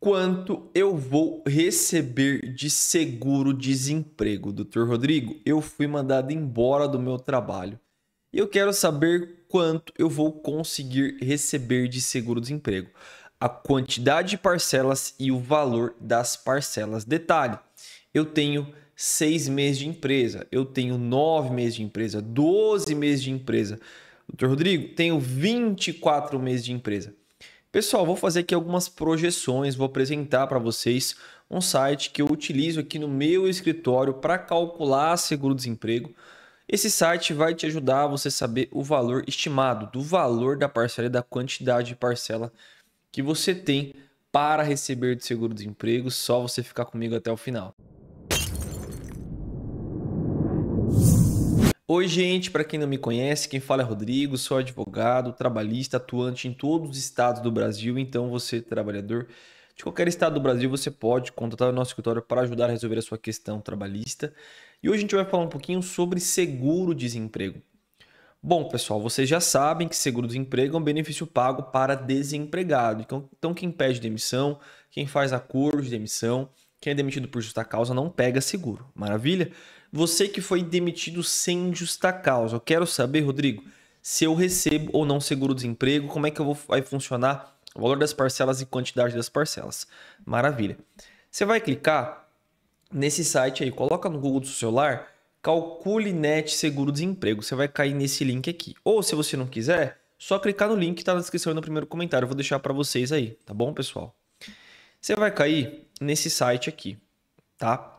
quanto eu vou receber de seguro-desemprego, doutor Rodrigo? Eu fui mandado embora do meu trabalho e eu quero saber quanto eu vou conseguir receber de seguro-desemprego, a quantidade de parcelas e o valor das parcelas. Detalhe: eu tenho seis meses de empresa, eu tenho nove meses de empresa, doze meses de empresa. Doutor Rodrigo, tenho 24 meses de empresa. Pessoal, vou fazer aqui algumas projeções, vou apresentar para vocês um site que eu utilizo aqui no meu escritório para calcular seguro-desemprego. Esse site vai te ajudar a você saber o valor estimado do valor da parcela e da quantidade de parcela que você tem para receber de seguro-desemprego. Só você ficar comigo até o final. Oi, gente, para quem não me conhece, quem fala é Rodrigo, sou advogado, trabalhista, atuante em todos os estados do Brasil. Então, você, trabalhador de qualquer estado do Brasil, você pode contratar o nosso escritório para ajudar a resolver a sua questão trabalhista. E hoje a gente vai falar um pouquinho sobre seguro-desemprego. Bom, pessoal, vocês já sabem que seguro-desemprego é um benefício pago para desempregado. Então, então quem pede demissão, quem faz acordo de demissão, quem é demitido por justa causa não pega seguro. Maravilha? Você que foi demitido sem justa causa. Eu quero saber, Rodrigo, se eu recebo ou não seguro-desemprego, como é que eu vou, vai funcionar o valor das parcelas e quantidade das parcelas. Maravilha. Você vai clicar nesse site aí, coloca no Google do seu celular, calcule net seguro-desemprego. Você vai cair nesse link aqui. Ou se você não quiser, só clicar no link que está na descrição e no primeiro comentário. Eu vou deixar para vocês aí, tá bom, pessoal? Você vai cair nesse site aqui, tá?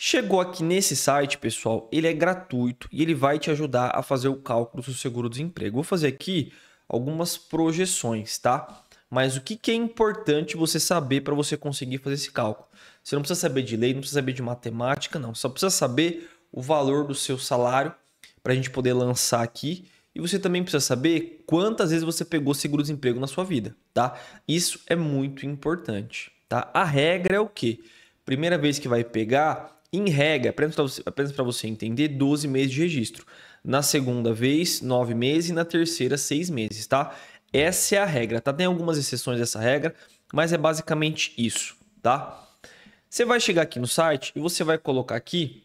Chegou aqui nesse site, pessoal, ele é gratuito e ele vai te ajudar a fazer o cálculo do seu seguro-desemprego. Vou fazer aqui algumas projeções, tá? Mas o que, que é importante você saber para você conseguir fazer esse cálculo? Você não precisa saber de lei, não precisa saber de matemática, não. Só precisa saber o valor do seu salário para a gente poder lançar aqui. E você também precisa saber quantas vezes você pegou seguro-desemprego na sua vida, tá? Isso é muito importante, tá? A regra é o quê? Primeira vez que vai pegar, em regra, apenas para você entender, 12 meses de registro. Na segunda vez, 9 meses e na terceira, 6 meses, tá? Essa é a regra, tá? Tem algumas exceções dessa regra, mas é basicamente isso, tá? Você vai chegar aqui no site e você vai colocar aqui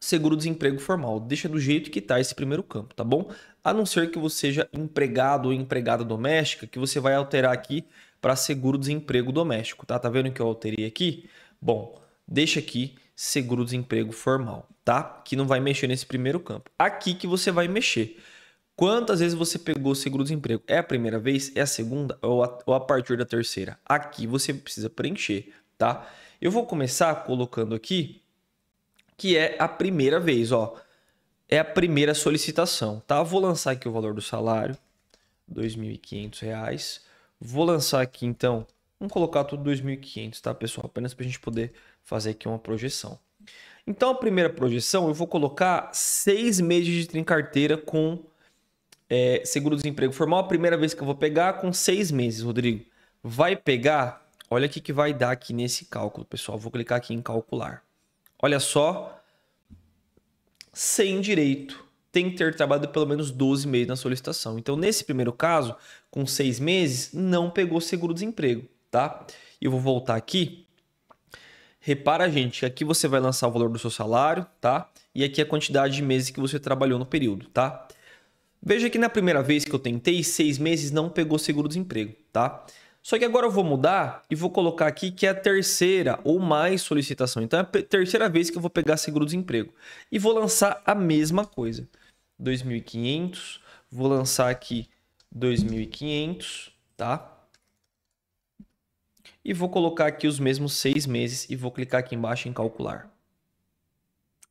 seguro-desemprego formal. Deixa do jeito que tá esse primeiro campo, tá bom? A não ser que você seja empregado ou empregada doméstica, que você vai alterar aqui para seguro-desemprego doméstico, tá? Tá vendo que eu alterei aqui? Bom, deixa aqui seguro-desemprego formal, tá? Que não vai mexer nesse primeiro campo. Aqui que você vai mexer. Quantas vezes você pegou seguro-desemprego? É a primeira vez? É a segunda? Ou a, ou a partir da terceira? Aqui você precisa preencher, tá? Eu vou começar colocando aqui que é a primeira vez, ó. É a primeira solicitação, tá? Vou lançar aqui o valor do salário, R$ 2.500. Vou lançar aqui, então, Vamos colocar tudo 2.500, tá, pessoal? Apenas para a gente poder fazer aqui uma projeção. Então, a primeira projeção, eu vou colocar seis meses de carteira com é, seguro-desemprego formal. A primeira vez que eu vou pegar com seis meses, Rodrigo. Vai pegar? Olha o que, que vai dar aqui nesse cálculo, pessoal. Vou clicar aqui em calcular. Olha só. Sem direito. Tem que ter trabalhado pelo menos 12 meses na solicitação. Então, nesse primeiro caso, com seis meses, não pegou seguro-desemprego tá? E eu vou voltar aqui. Repara, gente, aqui você vai lançar o valor do seu salário, tá? E aqui a quantidade de meses que você trabalhou no período, tá? Veja que na primeira vez que eu tentei, seis meses não pegou seguro-desemprego, tá? Só que agora eu vou mudar e vou colocar aqui que é a terceira ou mais solicitação. Então é a terceira vez que eu vou pegar seguro-desemprego. E vou lançar a mesma coisa. 2.500, vou lançar aqui 2.500, tá? e vou colocar aqui os mesmos seis meses e vou clicar aqui embaixo em calcular.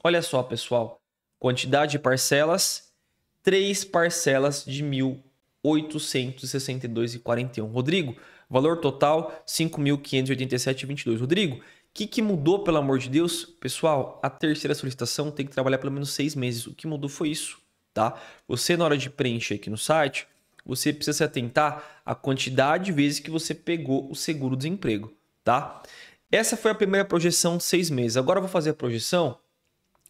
Olha só, pessoal, quantidade de parcelas, três parcelas de R$ 1.862,41. Rodrigo, valor total R$ 5.587,22. Rodrigo, o que, que mudou, pelo amor de Deus? Pessoal, a terceira solicitação tem que trabalhar pelo menos seis meses. O que mudou foi isso, tá? Você, na hora de preencher aqui no site, você precisa se atentar à quantidade de vezes que você pegou o seguro-desemprego, tá? Essa foi a primeira projeção de seis meses. Agora eu vou fazer a projeção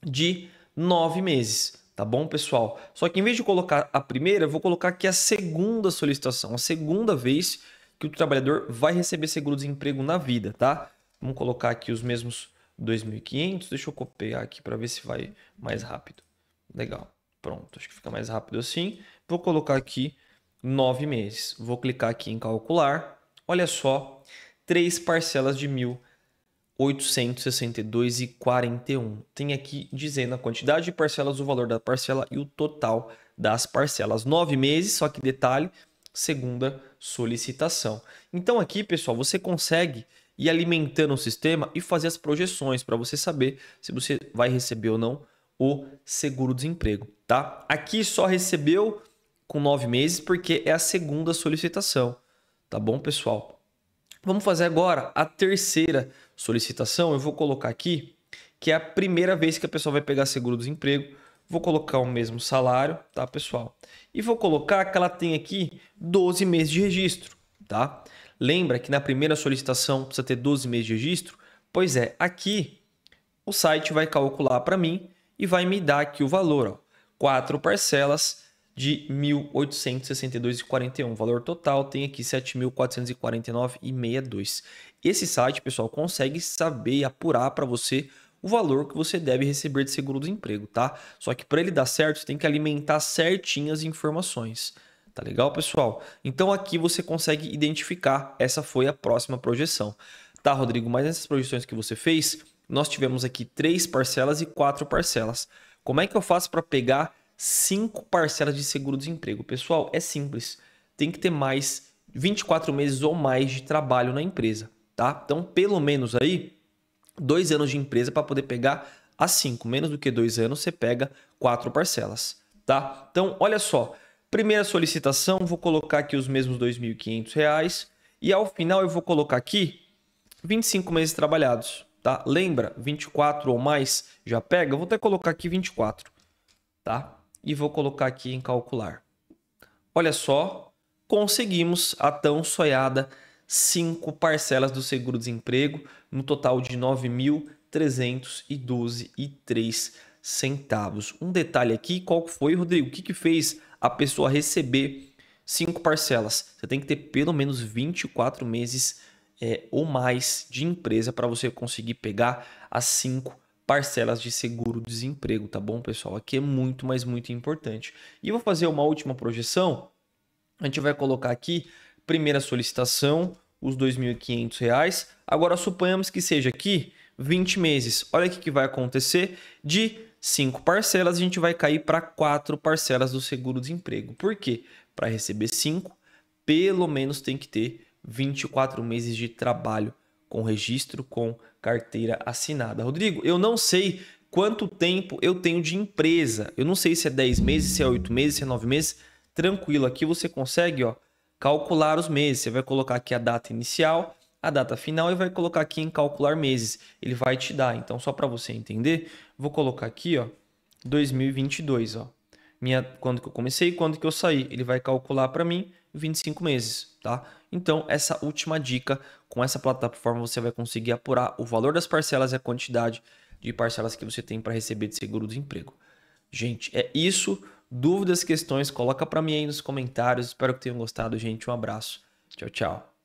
de nove meses, tá bom, pessoal? Só que em vez de colocar a primeira, eu vou colocar aqui a segunda solicitação, a segunda vez que o trabalhador vai receber seguro-desemprego na vida, tá? Vamos colocar aqui os mesmos 2.500. Deixa eu copiar aqui para ver se vai mais rápido. Legal. Pronto, acho que fica mais rápido assim. Vou colocar aqui nove meses. Vou clicar aqui em calcular. Olha só, três parcelas de R$ 1.862,41. Tem aqui dizendo a quantidade de parcelas, o valor da parcela e o total das parcelas. Nove meses, só que detalhe, segunda solicitação. Então aqui, pessoal, você consegue ir alimentando o sistema e fazer as projeções para você saber se você vai receber ou não o seguro-desemprego, tá? Aqui só recebeu com nove meses, porque é a segunda solicitação. Tá bom, pessoal? Vamos fazer agora a terceira solicitação. Eu vou colocar aqui que é a primeira vez que a pessoa vai pegar seguro-desemprego. Vou colocar o mesmo salário, tá, pessoal? E vou colocar que ela tem aqui 12 meses de registro, tá? Lembra que na primeira solicitação precisa ter 12 meses de registro? Pois é, aqui o site vai calcular para mim e vai me dar aqui o valor, ó, quatro parcelas de 1.862,41. valor total tem aqui 7.449,62. Esse site, pessoal, consegue saber e apurar para você o valor que você deve receber de seguro do emprego, tá? Só que para ele dar certo, você tem que alimentar certinhas informações. Tá legal, pessoal? Então aqui você consegue identificar. Essa foi a próxima projeção. Tá, Rodrigo, mas nessas projeções que você fez, nós tivemos aqui três parcelas e quatro parcelas. Como é que eu faço para pegar cinco parcelas de seguro-desemprego. Pessoal, é simples. Tem que ter mais 24 meses ou mais de trabalho na empresa, tá? Então, pelo menos aí, dois anos de empresa para poder pegar as cinco. Menos do que dois anos, você pega quatro parcelas, tá? Então, olha só. Primeira solicitação, vou colocar aqui os mesmos R$ 2.500 e ao final eu vou colocar aqui 25 meses trabalhados, tá? Lembra, 24 ou mais já pega? Eu vou até colocar aqui 24, tá? e vou colocar aqui em calcular. Olha só, conseguimos a tão sonhada cinco parcelas do seguro-desemprego, no total de R$ 9.312,03 centavos. Um detalhe aqui, qual foi, Rodrigo? O que, que fez a pessoa receber cinco parcelas? Você tem que ter pelo menos 24 meses é, ou mais de empresa para você conseguir pegar as cinco parcelas parcelas de seguro-desemprego, tá bom, pessoal? Aqui é muito, mas muito importante. E vou fazer uma última projeção. A gente vai colocar aqui, primeira solicitação, os R$ 2.500. Agora, suponhamos que seja aqui 20 meses. Olha o que vai acontecer. De cinco parcelas, a gente vai cair para quatro parcelas do seguro-desemprego. Por quê? Para receber cinco, pelo menos tem que ter 24 meses de trabalho com registro, com carteira assinada. Rodrigo, eu não sei quanto tempo eu tenho de empresa. Eu não sei se é 10 meses, se é 8 meses, se é 9 meses. Tranquilo, aqui você consegue ó, calcular os meses. Você vai colocar aqui a data inicial, a data final e vai colocar aqui em calcular meses. Ele vai te dar. Então, só para você entender, vou colocar aqui ó, 2022. Ó, minha, quando que eu comecei e quando que eu saí. Ele vai calcular para mim 25 meses, tá? Então, essa última dica, com essa plataforma você vai conseguir apurar o valor das parcelas e a quantidade de parcelas que você tem para receber de seguro-desemprego. Gente, é isso. Dúvidas, questões, coloca para mim aí nos comentários. Espero que tenham gostado, gente. Um abraço. Tchau, tchau.